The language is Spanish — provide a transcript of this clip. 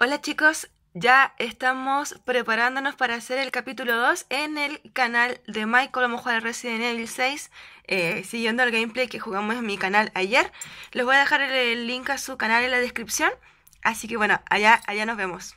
Hola chicos, ya estamos preparándonos para hacer el capítulo 2 en el canal de Michael. Vamos a jugar Resident Evil 6 eh, siguiendo el gameplay que jugamos en mi canal ayer. Les voy a dejar el, el link a su canal en la descripción. Así que bueno, allá, allá nos vemos.